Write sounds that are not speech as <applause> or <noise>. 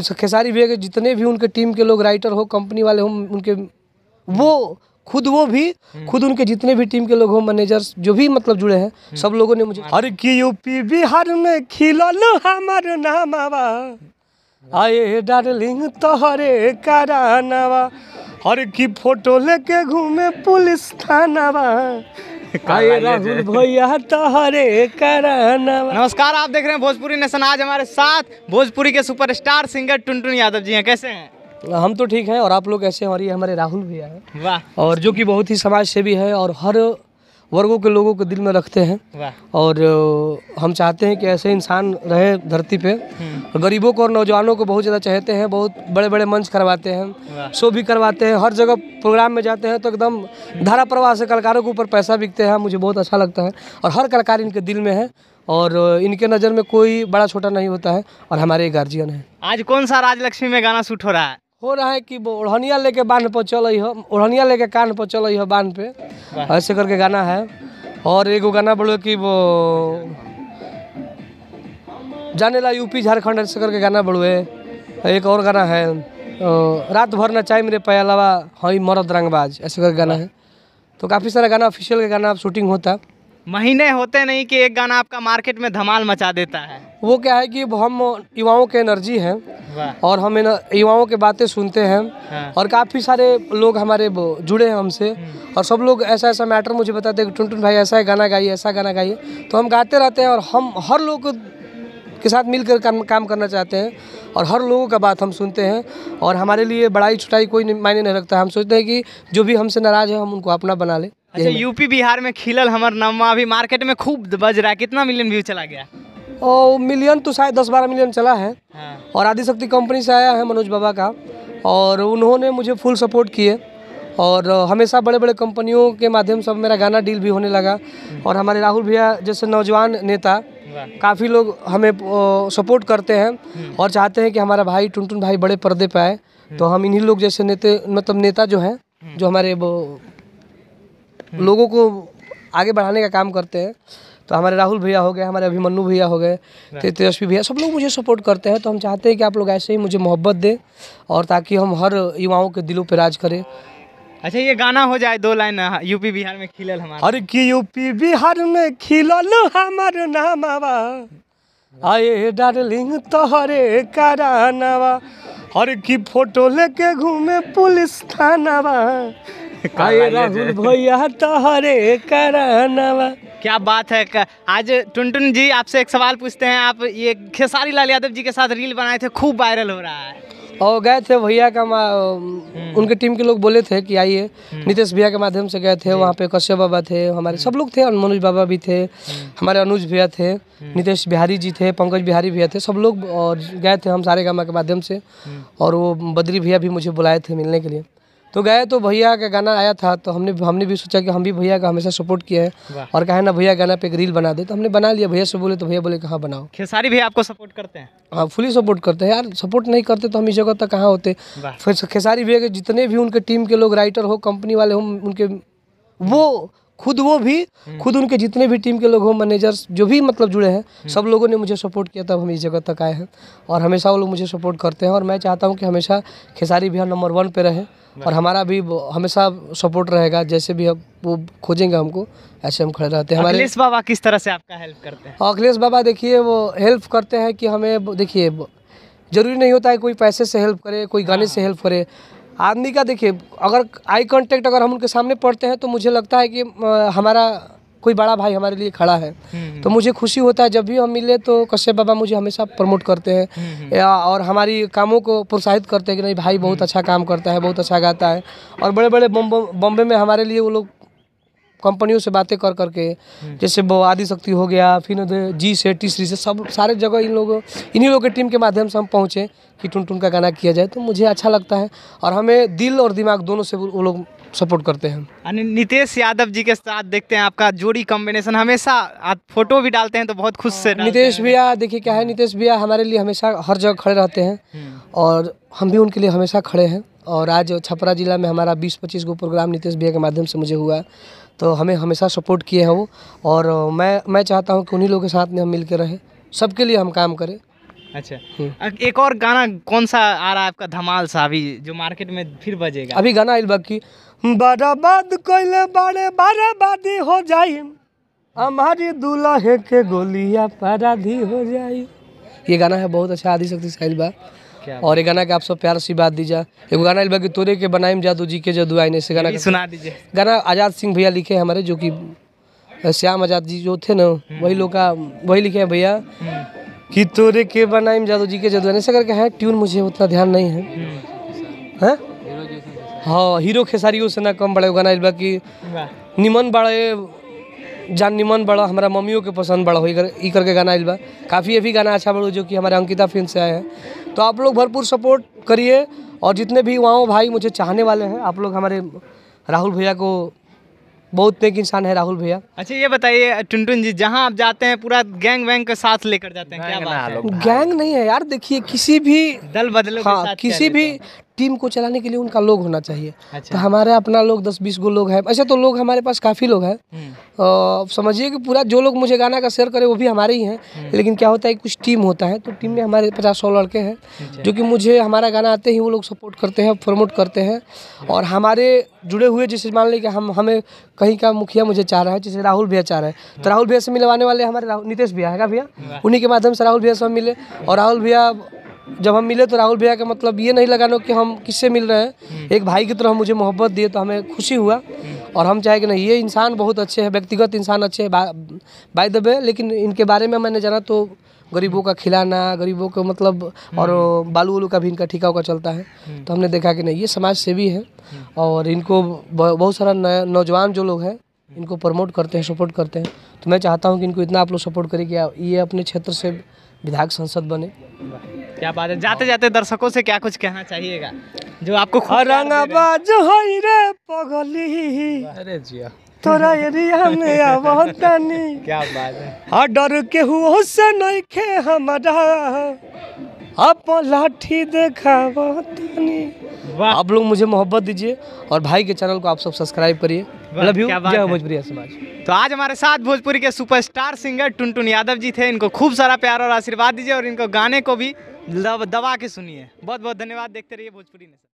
खेसारी भैया के जितने भी उनके टीम के लोग राइटर हो कंपनी वाले हो उनके वो खुद वो भी हम्म। खुद उनके जितने भी टीम के लोग हो मैनेजर्स जो भी मतलब जुड़े हैं हम्म। सब लोगों ने मुझे हर की यूपी बिहार में खिललो हमार नाम आए डार्लिंग तो तोहरे करानावा हर की फोटो लेके घूमे पुलिस थाना <laughs> नमस्कार आप देख रहे हैं भोजपुरी नेशन आज हमारे साथ भोजपुरी के सुपरस्टार सिंगर टुनटुन यादव जी हैं कैसे हैं हम तो ठीक हैं और आप लोग ऐसे हमारी हमारे राहुल भैया हैं वाह और जो कि बहुत ही समाज सेवी है और हर वर्गों के लोगों को दिल में रखते हैं और हम चाहते हैं कि ऐसे इंसान रहे धरती पे हम्म। गरीबों को और नौजवानों को बहुत ज़्यादा चाहते हैं बहुत बड़े बड़े मंच करवाते हैं शो भी करवाते हैं हर जगह प्रोग्राम में जाते हैं तो एकदम धारा प्रवाह से कलाकारों के ऊपर पैसा बिकते हैं मुझे बहुत अच्छा लगता है और हर कलाकार इनके दिल में है और इनके नज़र में कोई बड़ा छोटा नहीं होता है और हमारे गार्जियन है आज कौन सा राजलक्ष्मी में गाना शूट हो रहा है हो रहा है कि वो ओढ़निया लेके बांध पर चल ओढ़निया लेके कान पर चल बांध पे ऐसे करके गाना है और एगो गाना बोलो कि वो जाने ला यूपी झारखंड ऐसे करके गाना बोलो एक और गाना है रात भर ना चाय मेरे पहलावा हई मरद रंगबाज ऐसे करके गाना है तो काफ़ी सारा गाना ऑफिशियल का गाना शूटिंग होता महीने होते नहीं कि एक गाना आपका मार्केट में धमाल मचा देता है वो क्या है कि हम युवाओं के एनर्जी हैं और हम युवाओं के बातें सुनते हैं हाँ। और काफ़ी सारे लोग हमारे जुड़े हैं हमसे हम्म। और सब लोग ऐसा ऐसा मैटर मुझे बताते हैं कि टुन भाई ऐसा है गाना गाइए ऐसा गाना गाइए तो हम गाते रहते हैं और हम हर लोग के साथ मिलकर काम काम करना चाहते हैं और हर लोगों का बात हम सुनते हैं और हमारे लिए बड़ाई छुटाई कोई मायने नहीं रखता हम सोचते हैं कि जो भी हमसे नाराज़ है हम उनको अपना बना लें अच्छा यूपी बिहार में खिलल हमार नवा अभी मार्केट में खूब बज रहा है कितना मिलियन व्यू चला गया और मिलियन तो शायद दस बारह मिलियन चला है हाँ। और आदिशक्ति कंपनी से आया है मनोज बाबा का और उन्होंने मुझे फुल सपोर्ट किए और हमेशा बड़े बड़े कंपनियों के माध्यम से मेरा गाना डील भी होने लगा और हमारे राहुल भैया जैसे नौजवान नेता काफ़ी लोग हमें सपोर्ट करते हैं हम्म। और चाहते हैं कि हमारा भाई टुनटुन भाई बड़े पर्दे पर आए हम्म। तो हम इन्हीं लोग जैसे नेते मतलब नेता जो हैं हम्म। जो हमारे लोगों को आगे बढ़ाने का काम करते हैं तो हमारे राहुल भैया हो गए हमारे अभिमन्नु भैया हो गए तेजस्वी भैया सब लोग मुझे सपोर्ट करते हैं तो हम चाहते हैं कि आप लोग ऐसे ही मुझे मोहब्बत दें और ताकि हम हर युवाओं के दिलों पर राज करें अच्छा ये गाना हो जाए दो लाइन हाँ, यूपी बिहार में खिलल हमारा अरे यूपी बिहार में खिलल हमारे नाम आए डार्लिंग तोहरे करानावा हर की फोटो लेके घूमे पुलिस थानावा <laughs> आए राहुल भैया तोहरे क्या बात है आज टुनटुन जी आपसे एक सवाल पूछते हैं आप ये खेसारी लाल यादव जी के साथ रील बनाए थे खूब वायरल हो रहा है और गए थे भैया का हम्म। उनके टीम के लोग बोले थे कि आइए हम्म। नितेश भैया के माध्यम से गए थे वहाँ पे कश्यप बाबा थे हमारे सब लोग थे मनोज बाबा भी थे हम्म। हमारे अनुज भैया थे नितेश बिहारी जी थे पंकज बिहारी भैया थे सब लोग और गए थे हम सारे गामा के माध्यम से और वो बद्री भैया भी मुझे बुलाए थे मिलने के लिए तो गए तो भैया का गाना आया था तो हमने हमने भी सोचा कि हम भी भैया का हमेशा सपोर्ट किया है और कहा ना भैया गाना पे एक रील बना दे तो हमने बना लिया भैया से बोले तो भैया बोले कहाँ बनाओ खेसारी भैया आपको सपोर्ट करते हैं हाँ फुली सपोर्ट करते हैं यार सपोर्ट नहीं करते तो हम इस जगह तक कहाँ होते फिर खेसारी भैया के जितने भी उनके टीम के लोग राइटर हो कंपनी वाले हो उनके वो खुद वो भी हम्म। खुद उनके जितने भी टीम के लोग हों मैनेजर जो भी मतलब जुड़े हैं हम्म। सब लोगों ने मुझे सपोर्ट किया तब हम इस जगह तक आए हैं और हमेशा वो लोग मुझे सपोर्ट करते हैं और मैं चाहता हूँ कि हमेशा खेसारी बिहार नंबर वन पे रहे और हमारा भी हमेशा सपोर्ट रहेगा जैसे भी हम वो खोजेंगे हमको ऐसे हम खड़े रहते हैं हमारे अखिलेश बाबा किस तरह से आपका हेल्प करते हैं अखिलेश बाबा देखिए वो हेल्प करते हैं कि हमें देखिए जरूरी नहीं होता है कोई पैसे से हेल्प करे कोई गाने से हेल्प हाँ। करे आदमी का देखिए अगर आई कांटेक्ट अगर हम उनके सामने पढ़ते हैं तो मुझे लगता है कि हमारा कोई बड़ा भाई हमारे लिए खड़ा है हम्म, हम्म। तो मुझे खुशी होता है जब भी हम मिले तो कश्यप बाबा मुझे हमेशा प्रमोट करते हैं हम्म, और हमारी कामों को प्रोत्साहित करते हैं कि नहीं भाई बहुत अच्छा काम करता है बहुत अच्छा गाता है और बड़े बड़े बॉम्बे में हमारे लिए वो लोग कंपनियों से बातें कर करके हम्म। जैसे वो आदि शक्ति हो गया फिर जी से टी श्री से सब सारे जगह इन लोगों इन्हीं लोगों के टीम के माध्यम से हम पहुँचे कि टुन टुन का गाना किया जाए तो मुझे अच्छा लगता है और हमें दिल और दिमाग दोनों से वो लोग सपोर्ट करते हैं नितेश यादव जी के साथ देखते हैं आपका जोड़ी कॉम्बिनेशन हमेशा आप फोटो भी डालते हैं तो बहुत खुश से नितेश भैया देखिए क्या है नितेश भैया हमारे लिए हमेशा हर जगह खड़े रहते हैं हम्म। और हम भी उनके लिए हमेशा खड़े हैं और आज छपरा जिला में हमारा बीस पच्चीस गो प्रोग्राम नितेश भैया के माध्यम से मुझे हुआ तो हमें हमेशा सपोर्ट किए हैं वो और मैं मैं चाहता हूँ कि उन्हीं लोगों के साथ में हम मिल रहे सबके लिए हम काम करें अच्छा हम्म। एक और गाना कौन सा आ रहा है आपका धमाल सा अभी जो मार्केट में फिर बजेगा अभी गाना आयल बाकी बड़ा बात कोयले बड़े बारे बादी हो जाए हमारी दूल्हे के गोलियां पराधी हो जाए ये गाना है बहुत अच्छा आदि शक्ति साहिल बा और ये गाना के आप सब प्यार सी बात दीजा एक गाना बल्कि तोरे के बनाए जादू जी के जादू आईने से गाना सुना दीजिए गाना आज़ाद सिंह भैया लिखे हमारे जो कि श्याम आज़ाद जी जो थे ना वही लोग का वही लिखे हैं भैया कि तोरे के बनाए जादू जी के जादू आईने से करके है ट्यून मुझे उतना ध्यान नहीं है हाँ हीरो खेसारियों से ना कम बड़े गाना बाकी निमन बड़े जान निमन बड़ा हमारा मम्मियों के पसंद बड़ा हो कर, करके गाना आयल बा काफ़ी अभी गाना अच्छा बड़ो जो कि हमारे अंकिता फिल्म से आए हैं तो आप लोग भरपूर सपोर्ट करिए और जितने भी युवाओं भाई मुझे चाहने वाले हैं आप लोग हमारे राहुल भैया को बहुत नेक इंसान है राहुल भैया अच्छा ये बताइए टुनटुन जी जहाँ आप जाते हैं पूरा गैंग वैंग के साथ लेकर जाते हैं क्या बात है गैंग नहीं है यार देखिए किसी भी दल बदल हाँ किसी भी टीम को चलाने के लिए उनका लोग होना चाहिए अच्छा। तो हमारा अपना लोग दस बीस गो लोग हैं ऐसे अच्छा, तो लोग हमारे पास काफ़ी लोग हैं हम्म। समझिए कि पूरा जो लोग मुझे गाना का शेयर करें वो भी हमारे ही हैं हम्म। लेकिन क्या होता है कुछ टीम होता है तो टीम में हमारे पचास सौ लड़के हैं अच्छा। जो कि मुझे हमारा गाना आते ही वो लोग सपोर्ट करते हैं प्रमोट करते हैं और हमारे जुड़े हुए जैसे मान लें कि हम हमें कहीं का मुखिया मुझे चाह रहा है जैसे राहुल भैया चाह रहे हैं तो राहुल भैया से मिलवाने वाले हमारे नीतीश भैया है भैया उन्हीं के माध्यम से राहुल भैया से हम मिले और राहुल भैया जब हम मिले तो राहुल भैया का मतलब ये नहीं लगा कि हम किससे मिल रहे हैं हम्म। एक भाई की तरह मुझे मोहब्बत दिए तो हमें खुशी हुआ हम्म। और हम चाहे कि नहीं ये इंसान बहुत अच्छे हैं व्यक्तिगत इंसान अच्छे हैं बाय द वे लेकिन इनके बारे में मैंने जाना तो गरीबों का खिलाना गरीबों को मतलब हम्म। और बालू वालू का भी इनका ठिका उका चलता है तो हमने देखा कि नहीं ये समाज सेवी है और इनको बहुत सारा नौजवान जो लोग हैं इनको प्रमोट करते हैं सपोर्ट करते हैं तो मैं चाहता हूँ कि इनको इतना आप लोग सपोर्ट करें कि ये अपने क्षेत्र से विधायक संसद बने क्या बात है जाते जाते दर्शकों से क्या कुछ कहना चाहिएगा जो आपको रंगाबाज रे पगली अरे जिया तोरा एरिया में क्या बात है डर के हुए नहीं खे हमारा आप लाठी देखा आप लोग मुझे मोहब्बत दीजिए और भाई के चैनल को आप सब सब्सक्राइब करिए भोजपुरी समाज तो आज हमारे साथ भोजपुरी के सुपरस्टार सिंगर टुनटुन यादव जी थे इनको खूब सारा प्यार और आशीर्वाद दीजिए और इनको गाने को भी दबा के सुनिए बहुत बहुत धन्यवाद देखते रहिए भोजपुरी ने